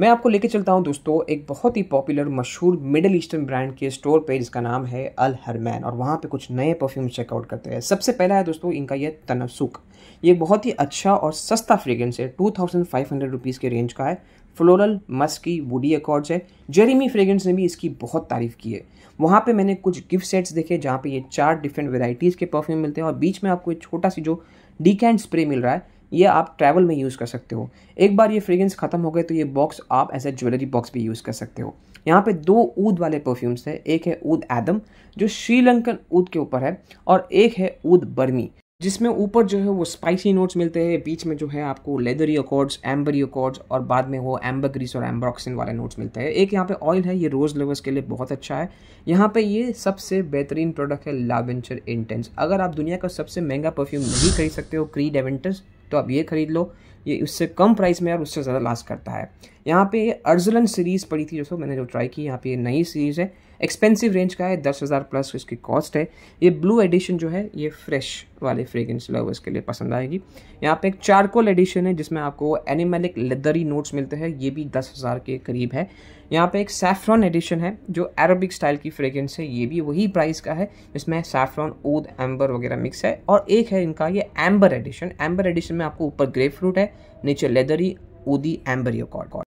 मैं आपको लेके चलता हूँ दोस्तों एक बहुत ही पॉपुलर मशहूर मिडल ईस्टर्न ब्रांड के स्टोर पे जिसका नाम है अल हरमैन और वहाँ पे कुछ नए परफ्यूम चेकआउट करते हैं सबसे पहला है दोस्तों इनका ये तनसुक ये बहुत ही अच्छा और सस्ता फ्रेगरेंस है two thousand five hundred rupees के रेंज का है फ्लोरल मस्की वुडी अकॉर्ड्स है जेरीमी फ्रेगरेंस ने भी इसकी बहुत तारीफ़ की है वहाँ पे मैंने कुछ गिफ्ट सेट्स देखे जहाँ पे ये चार डिफरेंट वेराइटीज़ के परफ्यूम मिलते हैं और बीच में आपको एक छोटा सी जो डी स्प्रे मिल रहा है ये आप ट्रैवल में यूज़ कर सकते हो एक बार ये फ्रेगरेंस ख़त्म हो गए तो ये बॉक्स आप एज ए ज्वेलरी बॉक्स भी यूज़ कर सकते हो यहाँ पे दो ऊद वाले परफ्यूम्स हैं एक है ऊद एदम जो श्रीलंकन ऊद के ऊपर है और एक है ऊद बर्मी जिसमें ऊपर जो है वो स्पाइसी नोट्स मिलते हैं बीच में जो है आपको लेदरी अकॉर्ड्स एम्बरी अकॉर्ड्स और बाद में वो एम्बर ग्रीस और एम्ब्रॉक्सिन वाले नोट्स मिलते हैं एक यहाँ पे ऑयल है ये रोज़ लवर्स के लिए बहुत अच्छा है यहाँ पे ये सबसे बेहतरीन प्रोडक्ट है लावेंचर इंटेंस अगर आप दुनिया का सबसे महंगा परफ्यूम नहीं खरीद सकते हो क्रीड एवेंटर्स तो आप ये ख़रीद लो ये उससे कम प्राइस में और उससे ज़्यादा लास्ट करता है यहाँ पे अर्जलन सीरीज़ पड़ी थी दोस्तों मैंने जो ट्राई की यहाँ पे ये नई सीरीज़ है एक्सपेंसिव रेंज का है दस हज़ार प्लस इसकी कॉस्ट है ये ब्लू एडिशन जो है ये फ्रेश वाले फ्रेगरेंस लवर्स के लिए पसंद आएगी यहाँ पे एक चारकोल एडिशन है जिसमें आपको एनिमेलिक लेदरी नोट्स मिलते हैं ये भी दस हज़ार के करीब है यहाँ पे एक सैफ्रॉन एडिशन है जो अरबिक स्टाइल की फ्रेगरेंस है ये भी वही प्राइस का है जिसमें सैफ्रॉन ओद एम्बर वगैरह मिक्स है और एक है इनका ये एम्बर एडिशन एम्बर एडिशन में आपको ऊपर ग्रेप फ्रूट है नेचर लेदरी ओदी एम्बरियो कॉर्ड